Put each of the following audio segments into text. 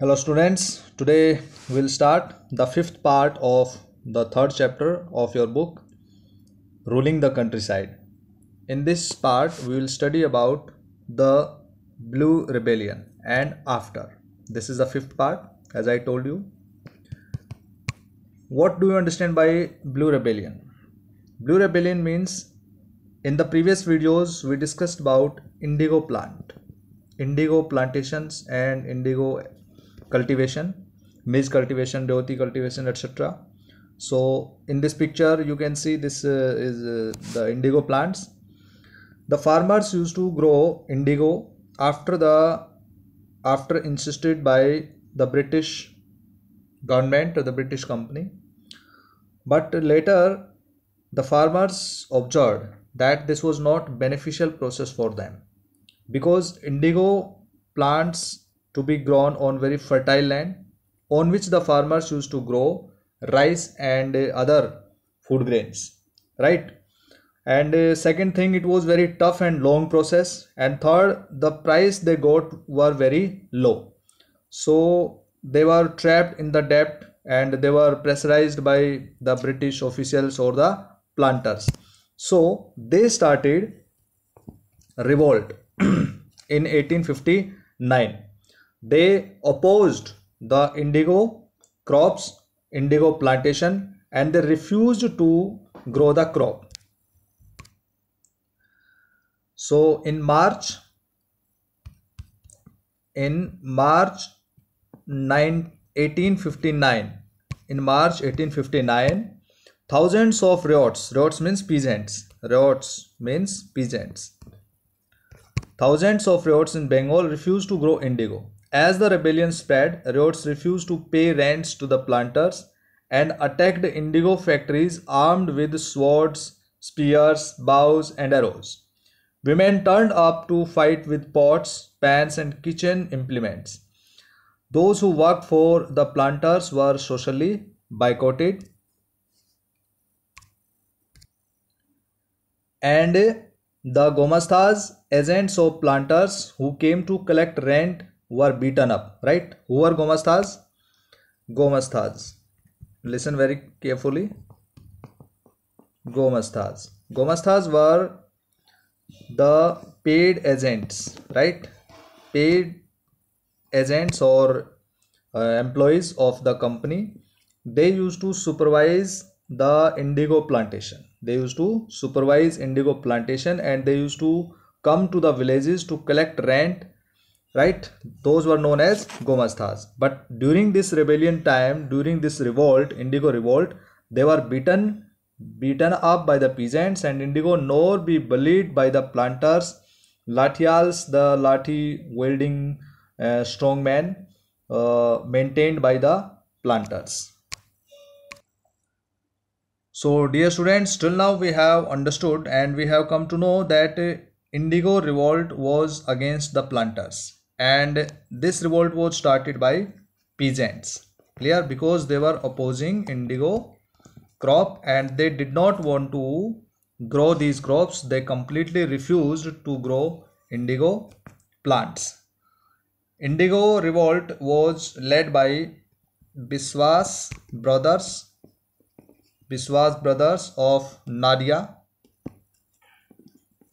hello students today we'll start the fifth part of the third chapter of your book ruling the countryside in this part we will study about the blue rebellion and after this is the fifth part as i told you what do you understand by blue rebellion blue rebellion means in the previous videos we discussed about indigo plant indigo plantations and indigo cultivation maize cultivation dhoti cultivation etc so in this picture you can see this uh, is uh, the indigo plants the farmers used to grow indigo after the after insisted by the british government or the british company but later the farmers observed that this was not beneficial process for them because indigo plants to be grown on very fertile land on which the farmers used to grow rice and other food grains right and uh, second thing it was very tough and long process and third the price they got were very low so they were trapped in the debt and they were pressurized by the british officials or the planters so they started revolt in 1859 they opposed the indigo crops, indigo plantation and they refused to grow the crop. So in March, in March 1859, in March 1859, thousands of riots, riots means peasants, Riots means peasants. Thousands of riots in Bengal refused to grow indigo. As the rebellion spread, Rhodes refused to pay rents to the planters and attacked indigo factories armed with swords, spears, bows, and arrows. Women turned up to fight with pots, pans, and kitchen implements. Those who worked for the planters were socially boycotted and the Gomastas, agents of planters who came to collect rent were beaten up right who were Gomastas? Gomastas. listen very carefully Gomastas. Gomastas were the paid agents right paid agents or uh, employees of the company they used to supervise the indigo plantation they used to supervise indigo plantation and they used to come to the villages to collect rent right those were known as gomastha's but during this rebellion time during this revolt indigo revolt they were beaten beaten up by the peasants and indigo nor be bullied by the planters latials, the lati wielding uh, strongmen uh, maintained by the planters so dear students till now we have understood and we have come to know that indigo revolt was against the planters and this revolt was started by peasants clear because they were opposing indigo crop and they did not want to grow these crops they completely refused to grow indigo plants indigo revolt was led by biswas brothers Biswas brothers of Nadia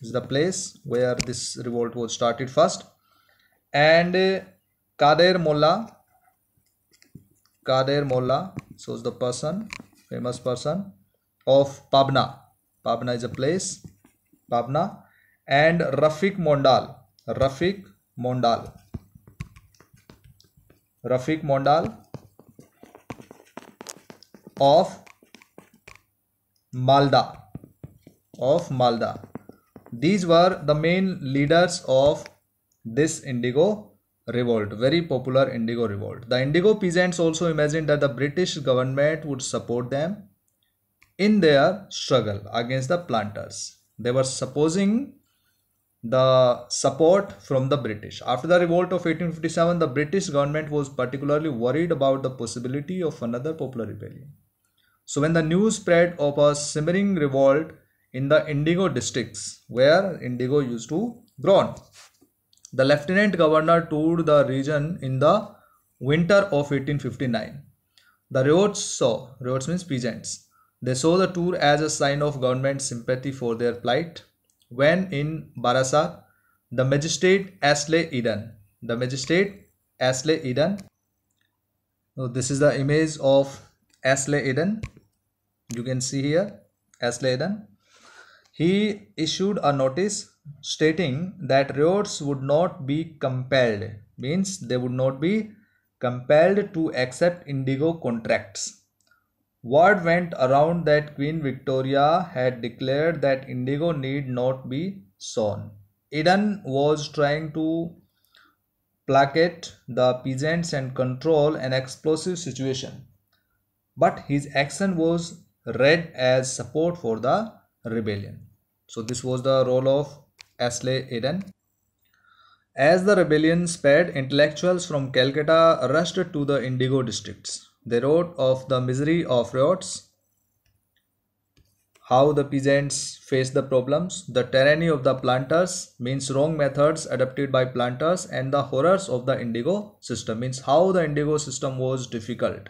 is the place where this revolt was started first and Kader Mullah. Kader Mullah, so is the person, famous person of Pabna. Pabna is a place, Pabna, and Rafiq Mondal. Rafiq Mondal. Rafiq Mondal of Malda. Of Malda. These were the main leaders of this Indigo revolt very popular indigo revolt the indigo peasants also imagined that the british government would support them in their struggle against the planters they were supposing the support from the british after the revolt of 1857 the british government was particularly worried about the possibility of another popular rebellion so when the news spread of a simmering revolt in the indigo districts where indigo used to grow the lieutenant governor toured the region in the winter of 1859. The roads saw, Ryots means peasants, they saw the tour as a sign of government sympathy for their plight. When in Barasa, the magistrate Asley Eden, the magistrate Asley Eden, so this is the image of Asley Eden, you can see here, Asley Eden, he issued a notice stating that riots would not be compelled means they would not be compelled to accept indigo contracts word went around that queen victoria had declared that indigo need not be sown eden was trying to placate the peasants and control an explosive situation but his action was read as support for the rebellion so this was the role of Asle Eden. As the rebellion spread, intellectuals from Calcutta rushed to the indigo districts. They wrote of the misery of riots, how the peasants face the problems, the tyranny of the planters means wrong methods adopted by planters and the horrors of the indigo system means how the indigo system was difficult.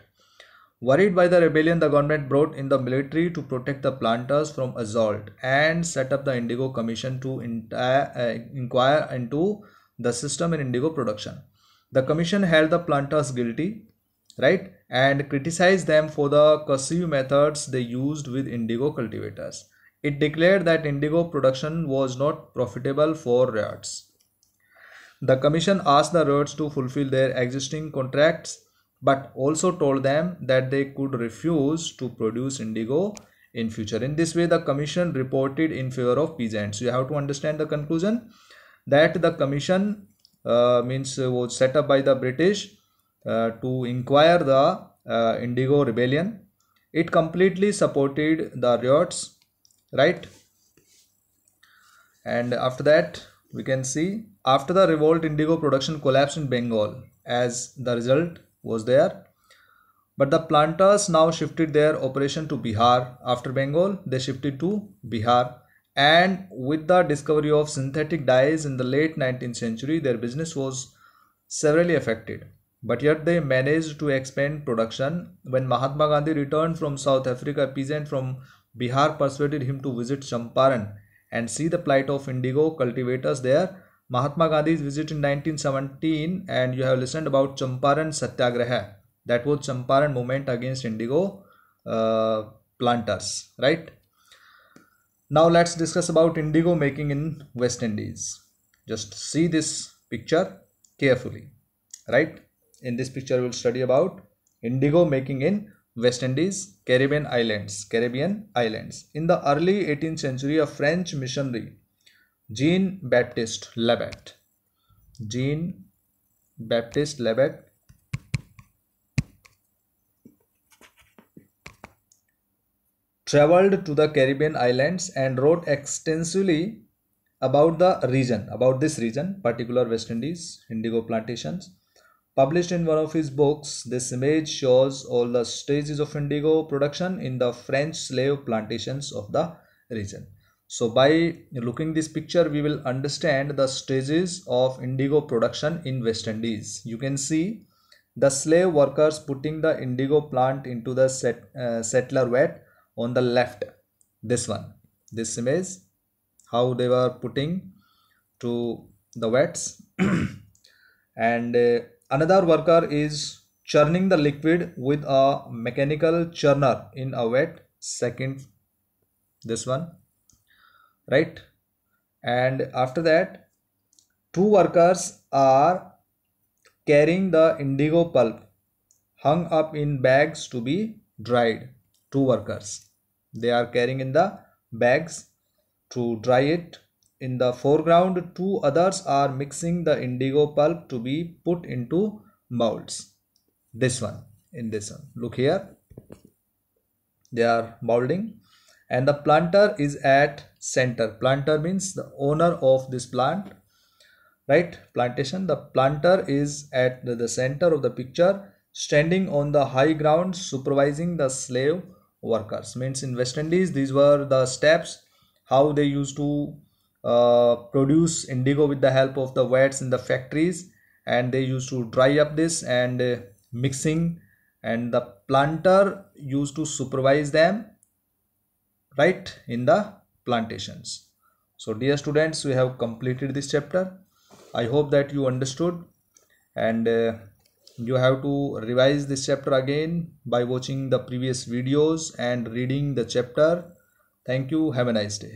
Worried by the rebellion, the government brought in the military to protect the planters from assault and set up the Indigo Commission to uh, inquire into the system in indigo production. The commission held the planters guilty, right, and criticized them for the cursive methods they used with indigo cultivators. It declared that indigo production was not profitable for riots. The commission asked the riots to fulfill their existing contracts but also told them that they could refuse to produce indigo in future in this way the commission reported in favor of peasants you have to understand the conclusion that the commission uh, means uh, was set up by the british uh, to inquire the uh, indigo rebellion it completely supported the riots right and after that we can see after the revolt indigo production collapsed in bengal as the result was there. But the planters now shifted their operation to Bihar. After Bengal, they shifted to Bihar. And with the discovery of synthetic dyes in the late 19th century, their business was severely affected. But yet they managed to expand production. When Mahatma Gandhi returned from South Africa, a peasant from Bihar persuaded him to visit Champaran and see the plight of indigo cultivators there Mahatma Gandhi's visit in 1917 and you have listened about Champaran Satyagraha that was Champaran movement against indigo uh, planters right now let's discuss about indigo making in West Indies just see this picture carefully right in this picture we'll study about indigo making in West Indies Caribbean islands Caribbean islands in the early 18th century a French missionary Jean Baptiste Levet. Jean Baptiste Levet traveled to the Caribbean islands and wrote extensively about the region, about this region, particular West Indies, indigo plantations. Published in one of his books, this image shows all the stages of indigo production in the French slave plantations of the region. So by looking this picture, we will understand the stages of indigo production in West Indies. You can see the slave workers putting the indigo plant into the set, uh, settler wet on the left. This one, this image, how they were putting to the wets. and uh, another worker is churning the liquid with a mechanical churner in a wet. Second, this one right and after that two workers are carrying the indigo pulp hung up in bags to be dried two workers they are carrying in the bags to dry it in the foreground two others are mixing the indigo pulp to be put into molds this one in this one look here they are molding and the planter is at center planter means the owner of this plant right plantation the planter is at the, the center of the picture standing on the high ground supervising the slave workers means in west indies these were the steps how they used to uh, produce indigo with the help of the vats in the factories and they used to dry up this and uh, mixing and the planter used to supervise them right in the plantations so dear students we have completed this chapter i hope that you understood and uh, you have to revise this chapter again by watching the previous videos and reading the chapter thank you have a nice day